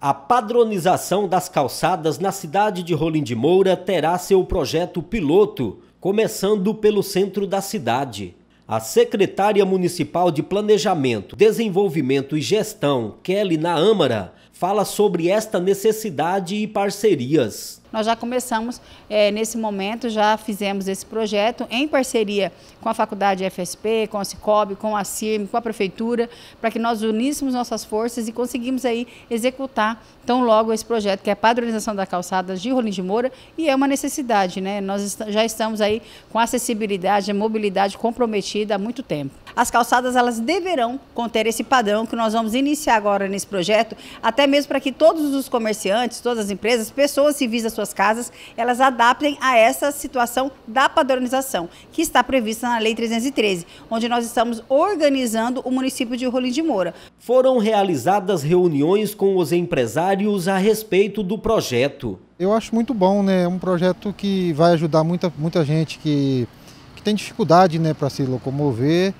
A padronização das calçadas na cidade de Rolim de Moura terá seu projeto piloto, começando pelo centro da cidade. A secretária municipal de Planejamento, Desenvolvimento e Gestão, Kelly Naâmara, fala sobre esta necessidade e parcerias. Nós já começamos é, nesse momento, já fizemos esse projeto em parceria com a Faculdade FSP, com a Cicobi, com a CIRM, com a Prefeitura, para que nós uníssemos nossas forças e conseguimos aí executar tão logo esse projeto, que é a padronização da calçada de Rolim de Moura, e é uma necessidade, né? Nós já estamos aí com acessibilidade, mobilidade comprometida há muito tempo. As calçadas, elas deverão conter esse padrão que nós vamos iniciar agora nesse projeto, até mesmo para que todos os comerciantes, todas as empresas, pessoas civis das suas casas, elas adaptem a essa situação da padronização, que está prevista na Lei 313, onde nós estamos organizando o município de Rolim de Moura. Foram realizadas reuniões com os empresários a respeito do projeto. Eu acho muito bom, né? É um projeto que vai ajudar muita, muita gente que, que tem dificuldade né, para se locomover.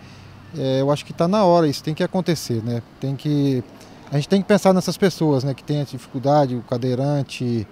É, eu acho que está na hora, isso tem que acontecer, né? Tem que a gente tem que pensar nessas pessoas né, que têm essa dificuldade, o cadeirante,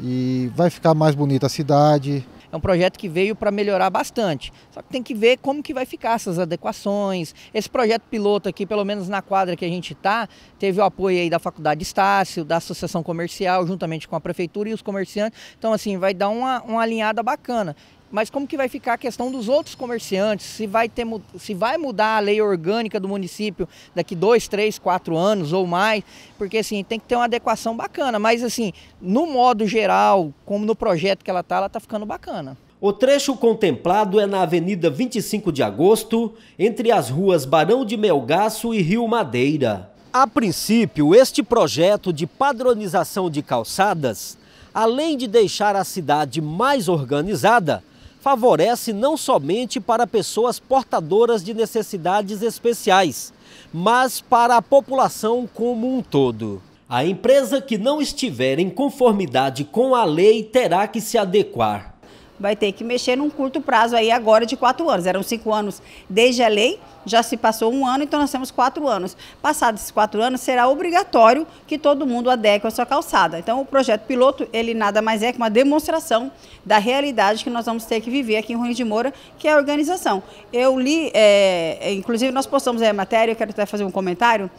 e vai ficar mais bonita a cidade. É um projeto que veio para melhorar bastante. Só que tem que ver como que vai ficar essas adequações. Esse projeto piloto aqui, pelo menos na quadra que a gente está, teve o apoio aí da Faculdade Estácio, da Associação Comercial, juntamente com a Prefeitura e os comerciantes. Então, assim, vai dar uma, uma alinhada bacana mas como que vai ficar a questão dos outros comerciantes? Se vai, ter, se vai mudar a lei orgânica do município daqui dois, três, quatro anos ou mais? Porque assim, tem que ter uma adequação bacana. Mas assim, no modo geral, como no projeto que ela está, ela está ficando bacana. O trecho contemplado é na Avenida 25 de Agosto, entre as ruas Barão de Melgaço e Rio Madeira. A princípio, este projeto de padronização de calçadas, além de deixar a cidade mais organizada, favorece não somente para pessoas portadoras de necessidades especiais, mas para a população como um todo. A empresa que não estiver em conformidade com a lei terá que se adequar vai ter que mexer num curto prazo aí agora de quatro anos. Eram cinco anos desde a lei, já se passou um ano, então nós temos quatro anos. Passados esses quatro anos, será obrigatório que todo mundo adeque a sua calçada. Então o projeto piloto, ele nada mais é que uma demonstração da realidade que nós vamos ter que viver aqui em Ruim de Moura, que é a organização. Eu li, é, é, inclusive nós postamos aí a matéria, eu quero até fazer um comentário,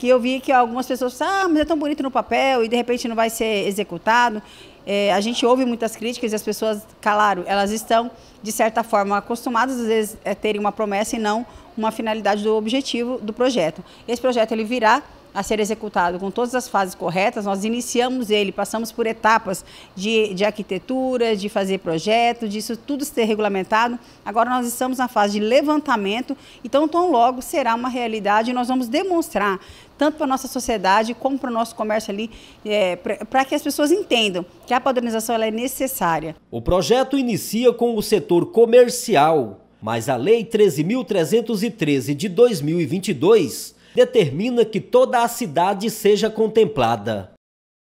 que eu vi que algumas pessoas falam, ah, mas é tão bonito no papel e de repente não vai ser executado. É, a gente ouve muitas críticas e as pessoas, claro, elas estão, de certa forma, acostumadas às vezes a terem uma promessa e não uma finalidade do objetivo do projeto. Esse projeto ele virá a ser executado com todas as fases corretas, nós iniciamos ele, passamos por etapas de, de arquitetura, de fazer projeto, disso tudo ser regulamentado. Agora nós estamos na fase de levantamento, então tão logo será uma realidade e nós vamos demonstrar tanto para a nossa sociedade como para o nosso comércio ali, é, para que as pessoas entendam que a padronização é necessária. O projeto inicia com o setor comercial, mas a Lei 13.313 de 2022 determina que toda a cidade seja contemplada.